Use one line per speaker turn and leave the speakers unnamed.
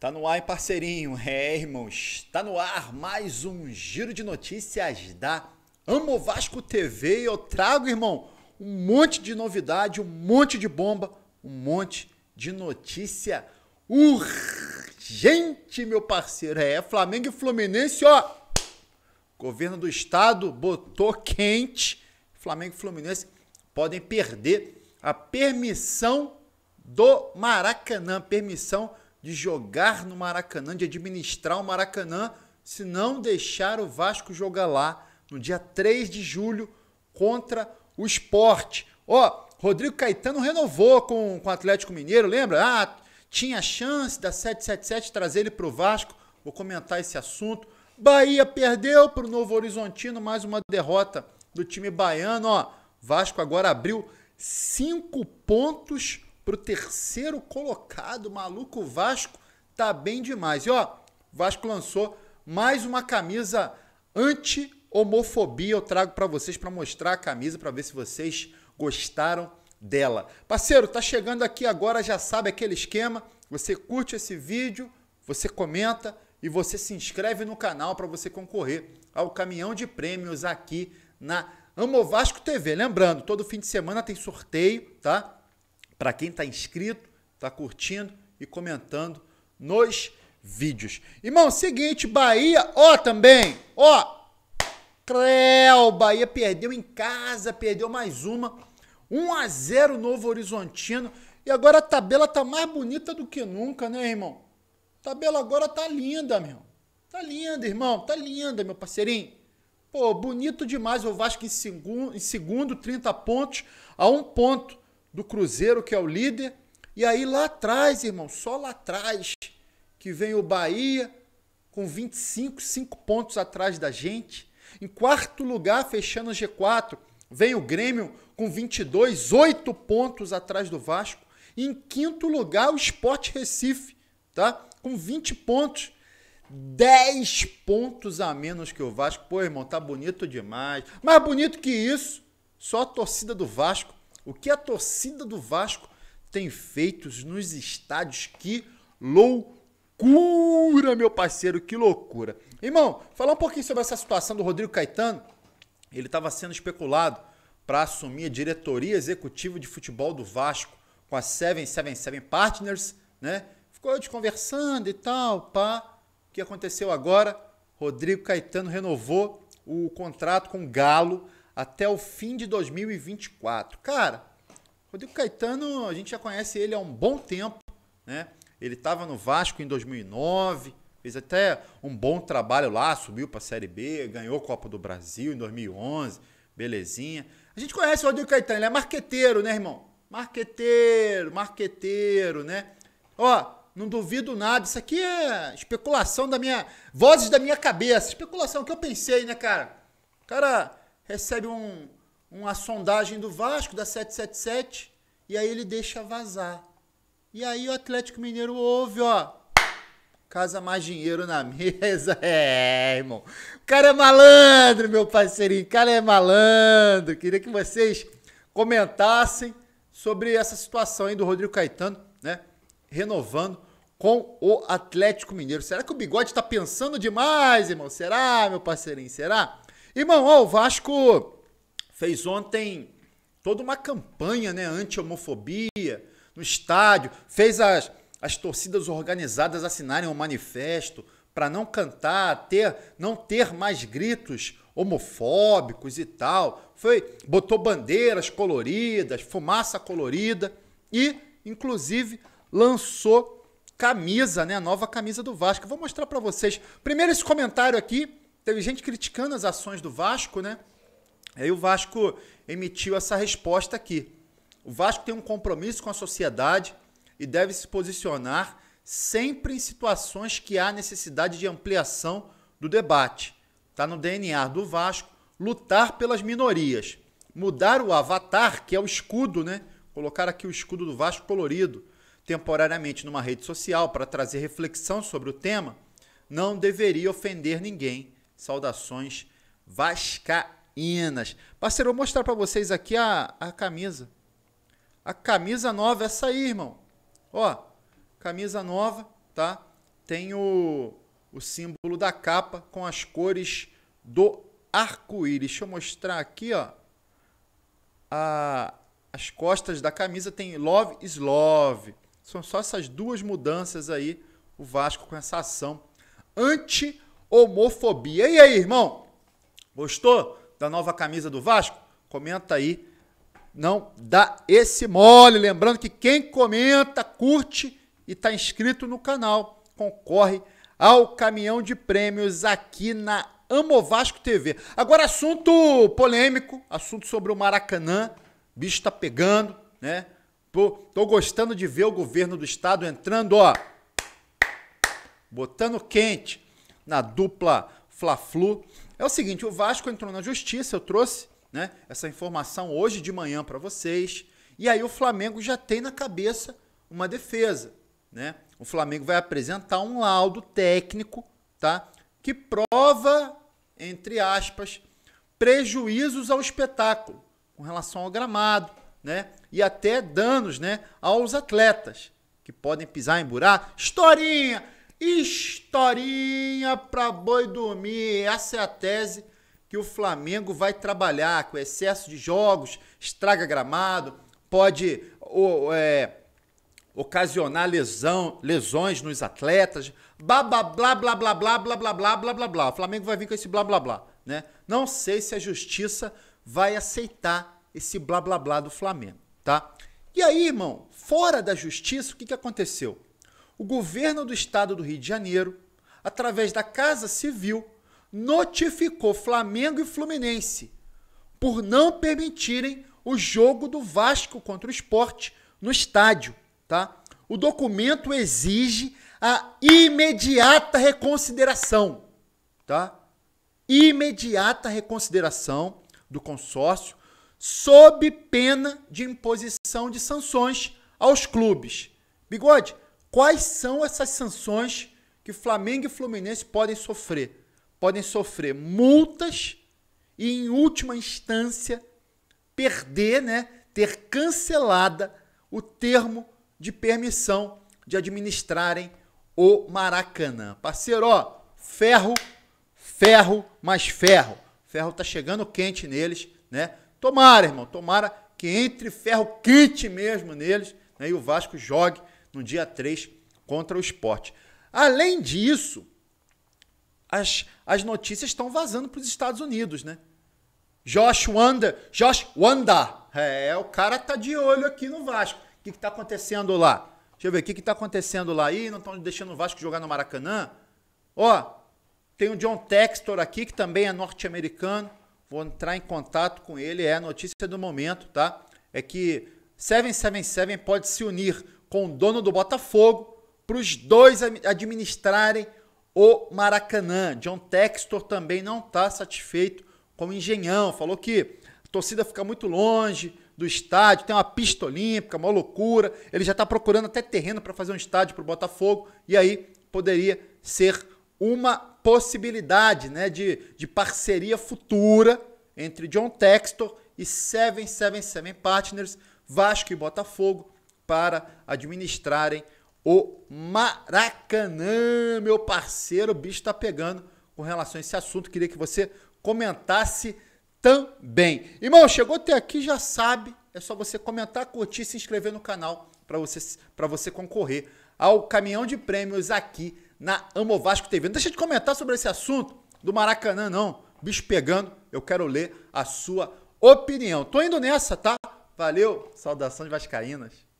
Tá no ar, parceirinho. É, irmãos. Tá no ar mais um giro de notícias da Amo Vasco TV. E eu trago, irmão, um monte de novidade, um monte de bomba, um monte de notícia urgente, meu parceiro. É, Flamengo e Fluminense, ó. Governo do Estado botou quente. Flamengo e Fluminense podem perder a permissão do Maracanã, permissão de jogar no Maracanã, de administrar o Maracanã, se não deixar o Vasco jogar lá no dia 3 de julho contra o esporte. Ó, oh, Rodrigo Caetano renovou com, com o Atlético Mineiro, lembra? Ah, tinha chance da 777 trazer ele para o Vasco. Vou comentar esse assunto. Bahia perdeu para o Novo Horizontino, mais uma derrota do time baiano. Ó, Vasco agora abriu cinco pontos para o terceiro colocado. Maluco Vasco tá bem demais. E ó, Vasco lançou mais uma camisa anti-homofobia. Eu trago para vocês para mostrar a camisa para ver se vocês gostaram dela. Parceiro, tá chegando aqui agora, já sabe aquele esquema. Você curte esse vídeo, você comenta e você se inscreve no canal para você concorrer ao caminhão de prêmios aqui na Amo Vasco TV. Lembrando, todo fim de semana tem sorteio, tá? Para quem está inscrito, está curtindo e comentando nos vídeos. Irmão, seguinte, Bahia, ó também, ó, Creu, Bahia perdeu em casa, perdeu mais uma, 1 a 0 Novo Horizontino. E agora a tabela tá mais bonita do que nunca, né, irmão? Tabela agora tá linda, meu. Tá linda, irmão. Tá linda, meu parceirinho. Pô, bonito demais o Vasco em segundo, em segundo 30 pontos, a um ponto do Cruzeiro, que é o líder. E aí lá atrás, irmão, só lá atrás, que vem o Bahia com 25, 5 pontos atrás da gente. Em quarto lugar, fechando o G4, vem o Grêmio com 22, 8 pontos atrás do Vasco. E em quinto lugar, o Sport Recife, tá? Com 20 pontos. 10 pontos a menos que o Vasco. Pô, irmão, tá bonito demais. Mais bonito que isso, só a torcida do Vasco. O que a torcida do Vasco tem feito nos estádios? Que loucura, meu parceiro, que loucura. Irmão, falar um pouquinho sobre essa situação do Rodrigo Caetano. Ele estava sendo especulado para assumir a diretoria executiva de futebol do Vasco com a 777 Partners, né? Ficou te conversando e tal, pá. O que aconteceu agora? Rodrigo Caetano renovou o contrato com o Galo até o fim de 2024. Cara, Rodrigo Caetano, a gente já conhece ele há um bom tempo, né? Ele estava no Vasco em 2009, fez até um bom trabalho lá, subiu para a Série B, ganhou a Copa do Brasil em 2011, belezinha. A gente conhece o Rodrigo Caetano, ele é marqueteiro, né, irmão? Marqueteiro, marqueteiro, né? Ó, não duvido nada. Isso aqui é especulação da minha. Vozes da minha cabeça. Especulação que eu pensei, né, cara? O cara recebe um, uma sondagem do Vasco, da 777, e aí ele deixa vazar. E aí o Atlético Mineiro ouve, ó. Casa mais dinheiro na mesa. É, irmão. O cara é malandro, meu parceirinho. O cara é malandro. Queria que vocês comentassem sobre essa situação aí do Rodrigo Caetano, né? renovando com o Atlético Mineiro. Será que o Bigode está pensando demais, irmão? Será, meu parceirinho? Será? Irmão, ó, o Vasco fez ontem toda uma campanha né, anti-homofobia no estádio, fez as, as torcidas organizadas assinarem um manifesto para não cantar, ter, não ter mais gritos homofóbicos e tal. Foi, botou bandeiras coloridas, fumaça colorida e, inclusive, lançou camisa, né? A nova camisa do Vasco. vou mostrar para vocês. Primeiro esse comentário aqui, teve gente criticando as ações do Vasco, né? Aí o Vasco emitiu essa resposta aqui. O Vasco tem um compromisso com a sociedade e deve se posicionar sempre em situações que há necessidade de ampliação do debate. Está no DNA do Vasco lutar pelas minorias, mudar o avatar, que é o escudo, né? Colocar aqui o escudo do Vasco colorido, temporariamente numa rede social para trazer reflexão sobre o tema, não deveria ofender ninguém. Saudações vascaínas. Parceiro, vou mostrar para vocês aqui a, a camisa. A camisa nova, essa aí, irmão. Ó, camisa nova, tá? Tem o, o símbolo da capa com as cores do arco-íris. Deixa eu mostrar aqui, ó. A, as costas da camisa tem Love is Love. São só essas duas mudanças aí, o Vasco com essa ação anti-homofobia. E aí, irmão? Gostou da nova camisa do Vasco? Comenta aí. Não dá esse mole. Lembrando que quem comenta, curte e está inscrito no canal, concorre ao caminhão de prêmios aqui na Amo Vasco TV. Agora, assunto polêmico, assunto sobre o Maracanã. O bicho tá pegando, né? Pô, tô gostando de ver o governo do estado entrando, ó, botando quente na dupla Fla-Flu. É o seguinte, o Vasco entrou na justiça, eu trouxe, né, essa informação hoje de manhã para vocês. E aí o Flamengo já tem na cabeça uma defesa, né? O Flamengo vai apresentar um laudo técnico, tá? Que prova, entre aspas, prejuízos ao espetáculo com relação ao gramado, né? E até danos, né, aos atletas que podem pisar em buraco. Historinha, historinha para boi dormir. Essa é a tese que o Flamengo vai trabalhar com excesso de jogos, estraga gramado, pode é, ocasionar lesão, lesões nos atletas, blá blá blá blá blá blá blá blá blá blá blá blá. O Flamengo vai vir com esse blá blá blá, né? Não sei se a justiça vai aceitar esse blá blá blá do Flamengo, tá? E aí, irmão, fora da justiça, o que, que aconteceu? O governo do estado do Rio de Janeiro, através da Casa Civil, notificou Flamengo e Fluminense por não permitirem o jogo do Vasco contra o esporte no estádio, tá? O documento exige a imediata reconsideração, tá? Imediata reconsideração do consórcio sob pena de imposição de sanções aos clubes. Bigode, quais são essas sanções que Flamengo e Fluminense podem sofrer? Podem sofrer multas e, em última instância, perder, né, ter cancelada o termo de permissão de administrarem o Maracanã. Parceiro, ó, ferro, ferro, mais ferro. Ferro tá chegando quente neles, né? Tomara, irmão, tomara que entre ferro quente mesmo neles né, e o Vasco jogue no dia 3 contra o esporte. Além disso, as, as notícias estão vazando para os Estados Unidos, né? Josh Wanda, Josh Wanda, é, é, o cara tá de olho aqui no Vasco. O que está acontecendo lá? Deixa eu ver, o que está acontecendo lá? aí? não estão deixando o Vasco jogar no Maracanã? Ó, tem o John Textor aqui, que também é norte-americano vou entrar em contato com ele. É a notícia do momento, tá? É que 777 pode se unir com o dono do Botafogo para os dois administrarem o Maracanã. John Textor também não está satisfeito com o Engenhão. Falou que a torcida fica muito longe do estádio, tem uma pista olímpica, uma loucura. Ele já está procurando até terreno para fazer um estádio para o Botafogo e aí poderia ser uma possibilidade né, de, de parceria futura entre John Textor e 777 Partners, Vasco e Botafogo, para administrarem o Maracanã. Meu parceiro, o bicho está pegando com relação a esse assunto. Queria que você comentasse também. Irmão, chegou até aqui, já sabe. É só você comentar, curtir, se inscrever no canal para você, você concorrer ao caminhão de prêmios aqui na Amo Vasco TV. Não deixa de comentar sobre esse assunto do Maracanã, não. Bicho pegando, eu quero ler a sua opinião. Tô indo nessa, tá? Valeu, saudação de vascaínas.